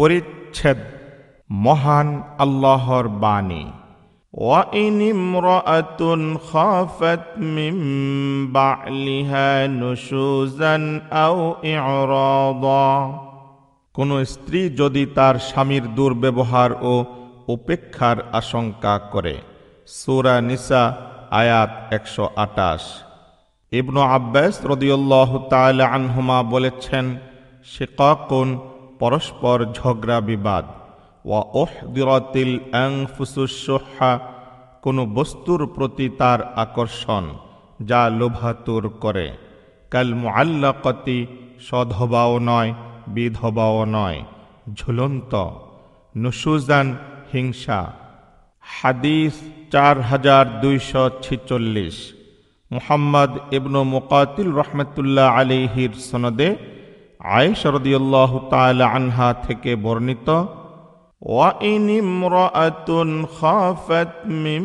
পরিচ্ছেদ মহান আল্লাহর বাণী وإن امرأة خافت من بعلها نشوزا أو কোনো স্ত্রী যদি তার স্বামীর দুর্ব্যবহার ও উপেক্ষার আশঙ্কা করে সুরা নিসা আয়াত একশো আটাশ ইবনু আব্বাস রদিউল্লাহ তাল আনহুমা বলেছেন সে শেকাকুন পরস্পর ঝগড়া বিবাদ ওয়া ওহদিরতিল অ্যাংফুসুসহা কোনো বস্তুর প্রতি তার আকর্ষণ যা লোভাতুর করে কাল মোয়াল্লাকতি সধবাও নয় বিধবাও নয় ঝুলন্ত নুসুজান হিংসা হাদিস চার হাজার দুইশো ছিচল্লিশ মুহাম্মদ ইবনু মুকাতিল রহমতুল্লাহ আলিহির সনদে আয়েশরদিয়াল্লাহ তালা আনহা থেকে বর্ণিত وإن امرأة خافت من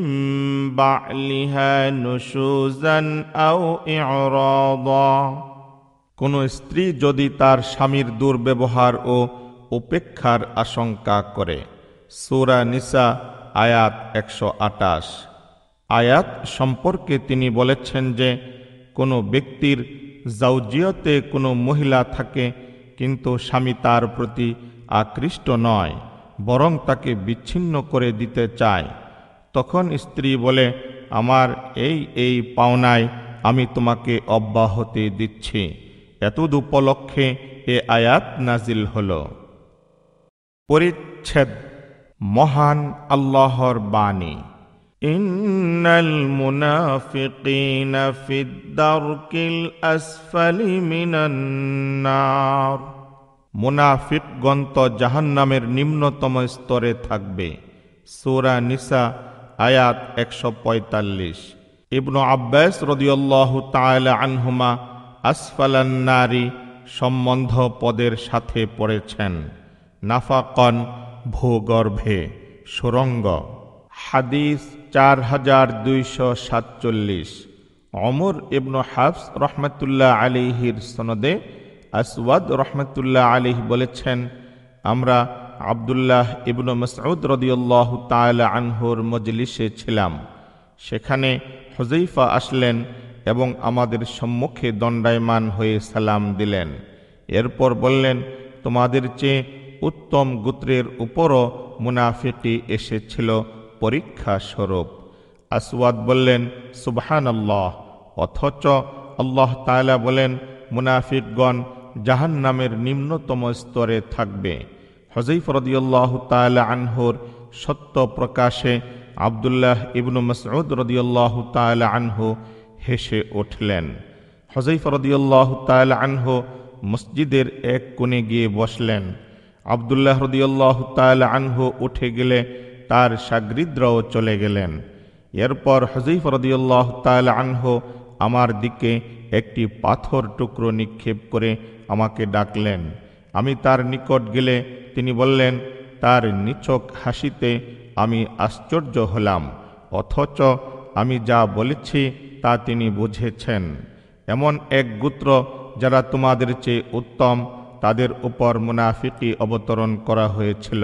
بعلها আও أو কোনো স্ত্রী যদি তার স্বামীর দুর্ব্যবহার ও উপেক্ষার আশঙ্কা করে সুরা নিসা আয়াত একশো আয়াত সম্পর্কে তিনি বলেছেন যে কোনো ব্যক্তির জাউজিয়তে কোনো মহিলা থাকে কিন্তু স্বামী তার প্রতি আকৃষ্ট নয় বরং তাকে বিচ্ছিন্ন করে দিতে চায় তখন স্ত্রী বলে আমার এই এই পাওনায় আমি তোমাকে অব্যাহতি দিচ্ছি এতদ উপলক্ষে এ আয়াত নাজিল হল পরিচ্ছেদ মহান আল্লাহর বাণী ان المنافقين في الدرك الاسفل من النار মুনাফিকগণ তো জাহান্নামের নিম্নতম স্তরে থাকবে সূরা নিসা আয়াত একশো পঁয়তাল্লিশ ইবনু আব্বাস রাদিয়াল্লাহু তাআলা আনহুমা নারী সম্বন্ধ পদের সাথে পড়েছেন নাফাকন ভূগর্ভে সুরঙ্গ হাদিস চার হাজার দুইশো সাতচল্লিশ অমর ইবনু হাফস রহমতুল্লাহ আলিহির সনদে আসওয়াদ রহমতুল্লাহ আলিহ বলেছেন আমরা আবদুল্লাহ ইবনু মসউদ রদিউল্লাহ তাল আনহুর মজলিসে ছিলাম সেখানে হজৈফা আসলেন এবং আমাদের সম্মুখে দণ্ডায়মান হয়ে সালাম দিলেন এরপর বললেন তোমাদের চেয়ে উত্তম গোত্রের উপরও মুনাফিটি এসেছিল পরীক্ষা স্বরূপ আসওয়াদ বললেন সুবহান আল্লাহ অথচ আল্লাহ তালা বলেন মুনাফিকগণ জাহান নামের নিম্নতম স্তরে থাকবে হজৈফ রদিউল্লাহ তালা আনহুর সত্য প্রকাশে আবদুল্লাহ ইবনু মসউদ রদিউল্লাহ তালা আনহু হেসে উঠলেন হজৈফ রদিউল্লাহ তাল আনহু মসজিদের এক কোণে গিয়ে বসলেন আবদুল্লাহ রদিউল্লাহ তাল আনহু উঠে গেলে তার সাগরিদরাও চলে গেলেন এরপর হজিফ রদিউল্লাহ তাল আনহ আমার দিকে একটি পাথর টুকরো নিক্ষেপ করে আমাকে ডাকলেন আমি তার নিকট গেলে তিনি বললেন তার নিচক হাসিতে আমি আশ্চর্য হলাম অথচ আমি যা বলেছি তা তিনি বুঝেছেন এমন এক গুত্র যারা তোমাদের চেয়ে উত্তম তাদের উপর মুনাফিকি অবতরণ করা হয়েছিল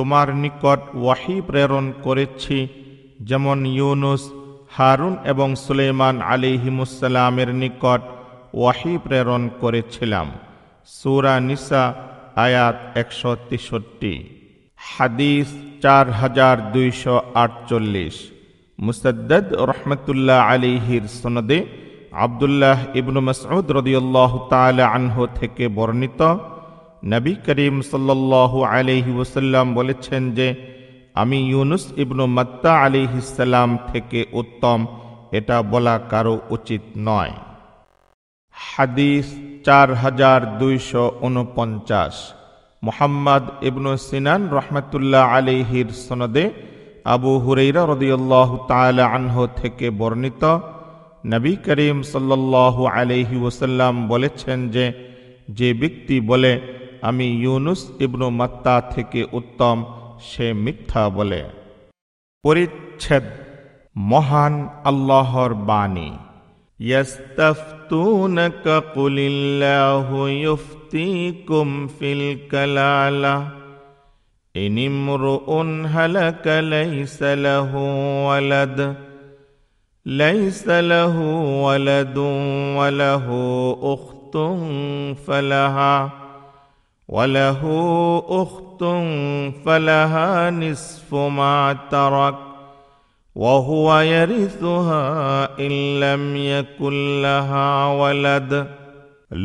তোমার নিকট ওয়াহি প্রেরণ করেছি যেমন ইউনুস হারুন এবং সুলেমান আলী আলিহিমুসালামের নিকট ওয়াহি প্রেরণ করেছিলাম সুরা নিসা আয়াত একশো তেষট্টি হাদিস চার হাজার দুইশো আটচল্লিশ মুসদ্দ রহমতুল্লাহ আলিহির সনদে আবদুল্লাহ ইবনু মসউদ রদিউল্লাহ তাল আনহ থেকে বর্ণিত নবী করিম সাল্লাহ আলিহি ওসাল্লাম বলেছেন যে আমি ইউনুস ইবনু মাত্তা আলিহিসাল্লাম ইসাল্লাম থেকে উত্তম এটা বলা কারো উচিত নয় হাদিস চার হাজার দুইশো উনপঞ্চাশ মোহাম্মদ ইবনু সিনান রহমতুল্লাহ আলিহির সনদে আবু হুরেইরা রদিউল্লাহ তালা আনহ থেকে বর্ণিত নবী করিম সাল্লাহ আলিহি ওসাল্লাম বলেছেন যে যে ব্যক্তি বলে আমি ইউনুস ইবনু মাত্তা থেকে উত্তম সে মিথ্যা বলে পরিচ্ছেদ মহান আল্লাহর বাণী يستفتونك قل الله يفتيكم في الكلاله إن امرؤ هلك ليس له ولد ليس له ولد وله أخت فلها وله أخت فلها نصف ما ترك وهو يرثها إن لم يكن لها ولد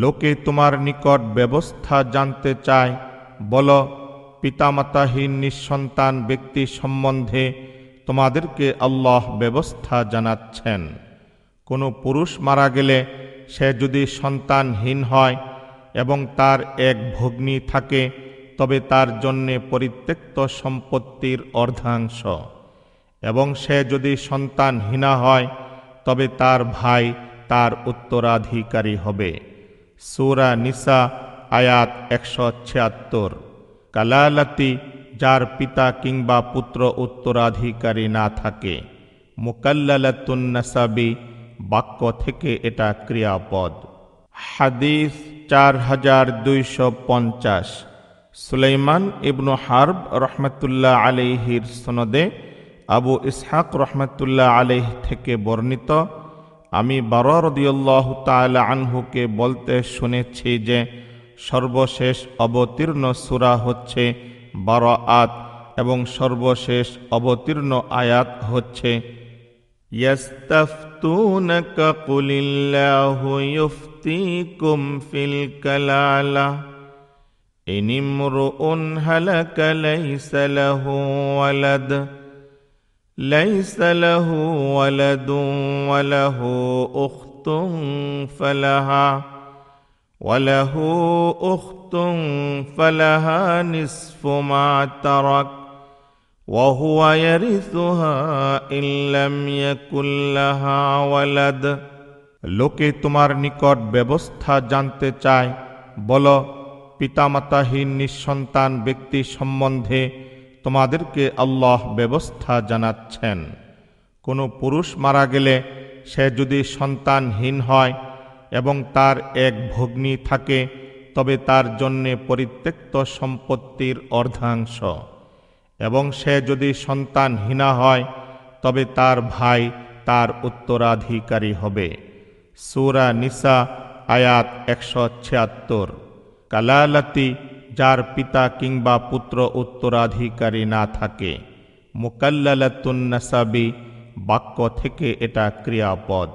লোকে তোমার নিকট ব্যবস্থা জানতে চায় বল পিতামাতাহীন নিঃসন্তান ব্যক্তি সম্বন্ধে তোমাদেরকে আল্লাহ ব্যবস্থা জানাচ্ছেন কোনো পুরুষ মারা গেলে সে যদি সন্তানহীন হয় এবং তার এক ভগ্নী থাকে তবে তার জন্যে পরিত্যক্ত সম্পত্তির অর্ধাংশ এবং সে যদি সন্তানহীনা হয় তবে তার ভাই তার উত্তরাধিকারী হবে সুরা নিসা আয়াত একশো ছিয়াত্তর কালালাতি যার পিতা কিংবা পুত্র উত্তরাধিকারী না থাকে মুকাল্লালাতুন্নাসাবি বাক্য থেকে এটা ক্রিয়াপদ হাদিস চার হাজার দুইশো পঞ্চাশ সুলাইমান ইবনু হার্ব রহমতুল্লাহ আলিহির সনদে আবু ইসহাক রহমতুল্লাহ আলিহ থেকে বর্ণিত আমি বাররদিউল্লাহ তালা আনহুকে বলতে শুনেছি যে সর্বশেষ অবতীর্ণ সুরা হচ্ছে বারো আত এবং সর্বশেষ অবতীর্ণ আয়াত হচ্ছে ইয়াস্তাফতুনাকা কুলিল্লাহু ইউফ يفتيكم في الكلالة إن امرؤ هلك ليس له ولد ليس له ولد وله أخت فلها وله أخت فلها نصف ما ترك وهو يرثها إن لم يكن لها ولد লোকে তোমার নিকট ব্যবস্থা জানতে চায় বল পিতামাতাহীন নিঃসন্তান ব্যক্তি সম্বন্ধে তোমাদেরকে আল্লাহ ব্যবস্থা জানাচ্ছেন কোনো পুরুষ মারা গেলে সে যদি সন্তানহীন হয় এবং তার এক ভগ্নী থাকে তবে তার জন্যে পরিত্যক্ত সম্পত্তির অর্ধাংশ এবং সে যদি সন্তানহীনা হয় তবে তার ভাই তার উত্তরাধিকারী হবে সুরা নিসা আয়াত একশো ছিয়াত্তর কালালাতি যার পিতা কিংবা পুত্র উত্তরাধিকারী না থাকে নাসাবি বাক্য থেকে এটা ক্রিয়াপদ